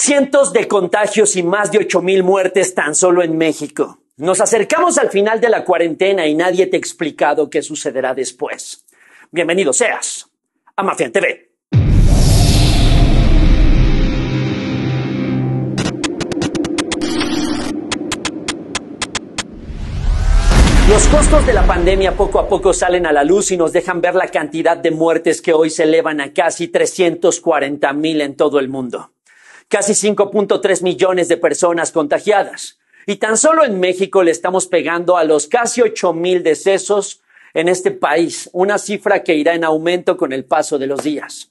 Cientos de contagios y más de mil muertes tan solo en México. Nos acercamos al final de la cuarentena y nadie te ha explicado qué sucederá después. Bienvenido seas a Mafia TV. Los costos de la pandemia poco a poco salen a la luz y nos dejan ver la cantidad de muertes que hoy se elevan a casi 340 mil en todo el mundo casi 5.3 millones de personas contagiadas. Y tan solo en México le estamos pegando a los casi 8 mil decesos en este país, una cifra que irá en aumento con el paso de los días.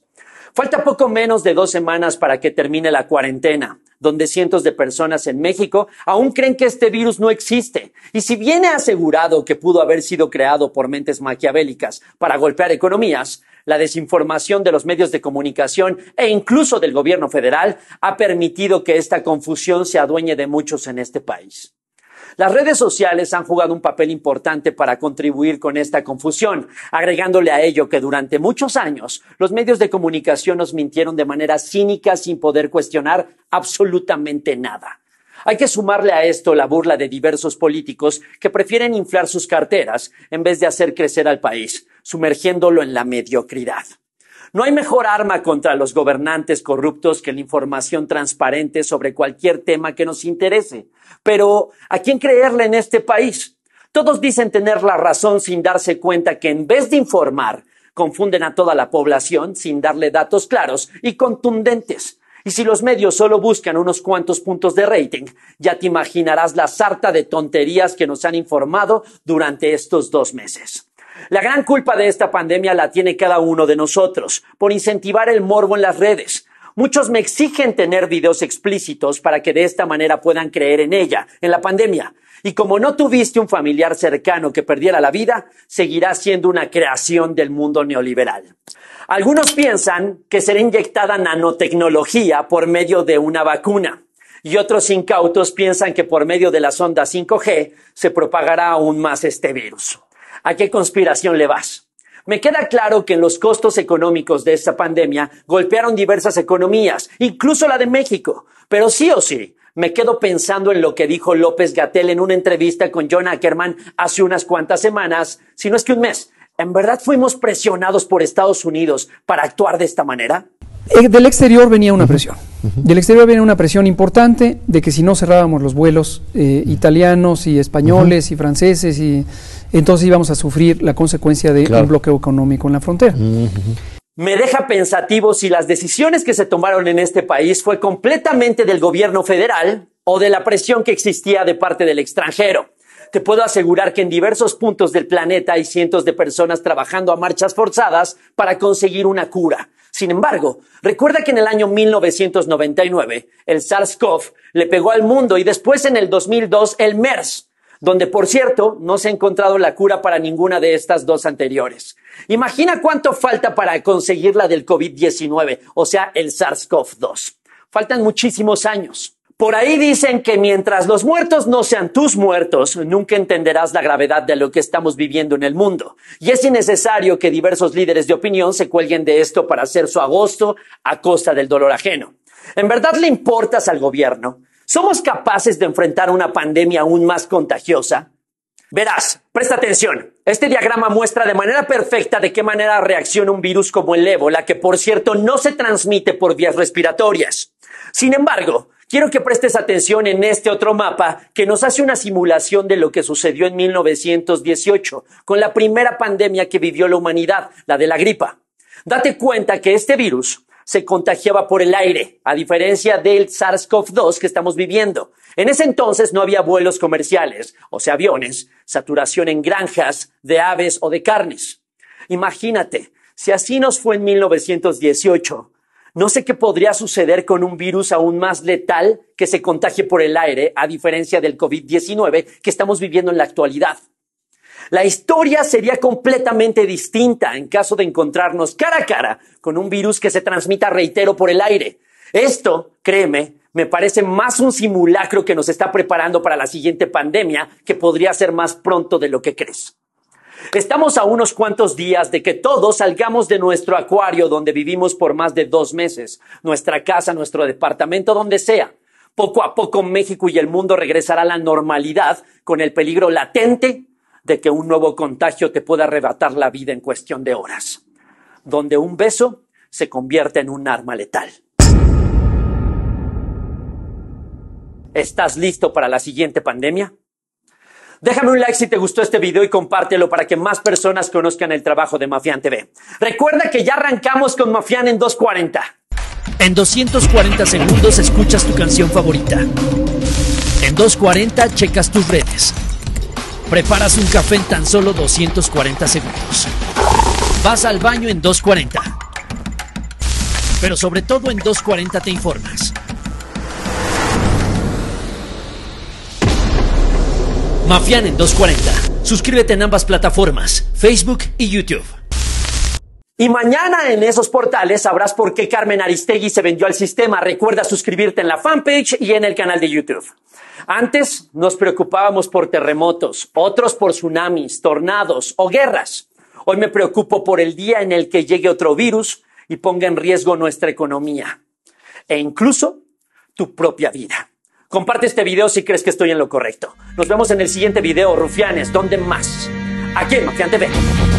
Falta poco menos de dos semanas para que termine la cuarentena, donde cientos de personas en México aún creen que este virus no existe. Y si viene asegurado que pudo haber sido creado por mentes maquiavélicas para golpear economías, la desinformación de los medios de comunicación e incluso del gobierno federal ha permitido que esta confusión se adueñe de muchos en este país. Las redes sociales han jugado un papel importante para contribuir con esta confusión, agregándole a ello que durante muchos años los medios de comunicación nos mintieron de manera cínica sin poder cuestionar absolutamente nada. Hay que sumarle a esto la burla de diversos políticos que prefieren inflar sus carteras en vez de hacer crecer al país, sumergiéndolo en la mediocridad. No hay mejor arma contra los gobernantes corruptos que la información transparente sobre cualquier tema que nos interese. Pero, ¿a quién creerle en este país? Todos dicen tener la razón sin darse cuenta que en vez de informar, confunden a toda la población sin darle datos claros y contundentes y si los medios solo buscan unos cuantos puntos de rating, ya te imaginarás la sarta de tonterías que nos han informado durante estos dos meses. La gran culpa de esta pandemia la tiene cada uno de nosotros por incentivar el morbo en las redes, Muchos me exigen tener videos explícitos para que de esta manera puedan creer en ella, en la pandemia. Y como no tuviste un familiar cercano que perdiera la vida, seguirá siendo una creación del mundo neoliberal. Algunos piensan que será inyectada nanotecnología por medio de una vacuna. Y otros incautos piensan que por medio de las ondas 5G se propagará aún más este virus. ¿A qué conspiración le vas? Me queda claro que los costos económicos de esta pandemia golpearon diversas economías, incluso la de México. Pero sí o sí, me quedo pensando en lo que dijo López Gatel en una entrevista con John Ackerman hace unas cuantas semanas, si no es que un mes. ¿En verdad fuimos presionados por Estados Unidos para actuar de esta manera? Eh, del exterior venía una presión. Del exterior venía una presión importante de que si no cerrábamos los vuelos eh, italianos y españoles y franceses, y entonces íbamos a sufrir la consecuencia de un bloqueo económico en la frontera. Me deja pensativo si las decisiones que se tomaron en este país fue completamente del gobierno federal o de la presión que existía de parte del extranjero. Te puedo asegurar que en diversos puntos del planeta hay cientos de personas trabajando a marchas forzadas para conseguir una cura sin embargo, recuerda que en el año 1999 el SARS-CoV le pegó al mundo y después en el 2002 el MERS, donde por cierto no se ha encontrado la cura para ninguna de estas dos anteriores. Imagina cuánto falta para conseguir la del COVID-19, o sea, el SARS-CoV-2. Faltan muchísimos años. Por ahí dicen que mientras los muertos no sean tus muertos, nunca entenderás la gravedad de lo que estamos viviendo en el mundo. Y es innecesario que diversos líderes de opinión se cuelguen de esto para hacer su agosto a costa del dolor ajeno. ¿En verdad le importas al gobierno? ¿Somos capaces de enfrentar una pandemia aún más contagiosa? Verás, presta atención. Este diagrama muestra de manera perfecta de qué manera reacciona un virus como el ébola, que por cierto no se transmite por vías respiratorias. Sin embargo, Quiero que prestes atención en este otro mapa que nos hace una simulación de lo que sucedió en 1918, con la primera pandemia que vivió la humanidad, la de la gripa. Date cuenta que este virus se contagiaba por el aire, a diferencia del SARS-CoV-2 que estamos viviendo. En ese entonces no había vuelos comerciales, o sea, aviones, saturación en granjas de aves o de carnes. Imagínate, si así nos fue en 1918, no sé qué podría suceder con un virus aún más letal que se contagie por el aire, a diferencia del COVID-19 que estamos viviendo en la actualidad. La historia sería completamente distinta en caso de encontrarnos cara a cara con un virus que se transmita, reitero, por el aire. Esto, créeme, me parece más un simulacro que nos está preparando para la siguiente pandemia que podría ser más pronto de lo que crees. Estamos a unos cuantos días de que todos salgamos de nuestro acuario donde vivimos por más de dos meses, nuestra casa, nuestro departamento, donde sea. Poco a poco México y el mundo regresará a la normalidad con el peligro latente de que un nuevo contagio te pueda arrebatar la vida en cuestión de horas, donde un beso se convierte en un arma letal. ¿Estás listo para la siguiente pandemia? Déjame un like si te gustó este video y compártelo para que más personas conozcan el trabajo de Mafián TV. Recuerda que ya arrancamos con Mafián en 240. En 240 segundos escuchas tu canción favorita. En 240 checas tus redes. Preparas un café en tan solo 240 segundos. Vas al baño en 240. Pero sobre todo en 240 te informas Mafián en 240. Suscríbete en ambas plataformas, Facebook y YouTube. Y mañana en esos portales sabrás por qué Carmen Aristegui se vendió al sistema. Recuerda suscribirte en la fanpage y en el canal de YouTube. Antes nos preocupábamos por terremotos, otros por tsunamis, tornados o guerras. Hoy me preocupo por el día en el que llegue otro virus y ponga en riesgo nuestra economía e incluso tu propia vida. Comparte este video si crees que estoy en lo correcto. Nos vemos en el siguiente video, rufianes, donde más. Aquí en Mafiante TV.